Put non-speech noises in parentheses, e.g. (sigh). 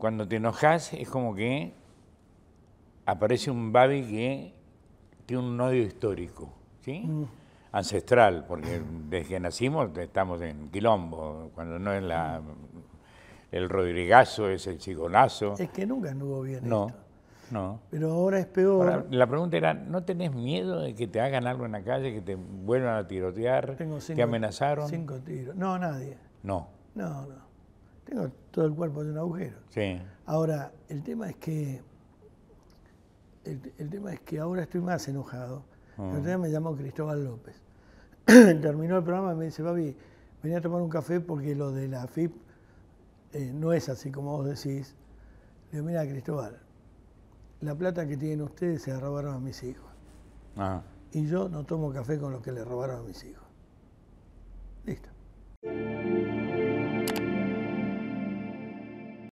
cuando te enojas es como que aparece un Babi que tiene un odio histórico, ¿sí? Mm. Ancestral, porque desde que nacimos estamos en quilombo, cuando no es la, el rodrigazo, es el chigonazo. Es que nunca anduvo bien esto. No. Pero ahora es peor. la pregunta era, ¿no tenés miedo de que te hagan algo en la calle, que te vuelvan a tirotear? que ¿Te amenazaron? Cinco tiros. No, nadie. No. No, no tengo todo el cuerpo de un agujero. Sí. Ahora, el tema es que el, tema es que ahora estoy más enojado. Ah. El me llamó Cristóbal López. (clears throat) Terminó el programa y me dice, papi, venía a tomar un café porque lo de la FIP eh, no es así como vos decís. Le digo, mira Cristóbal, la plata que tienen ustedes se la robaron a mis hijos. Ah. Y yo no tomo café con los que le robaron a mis hijos.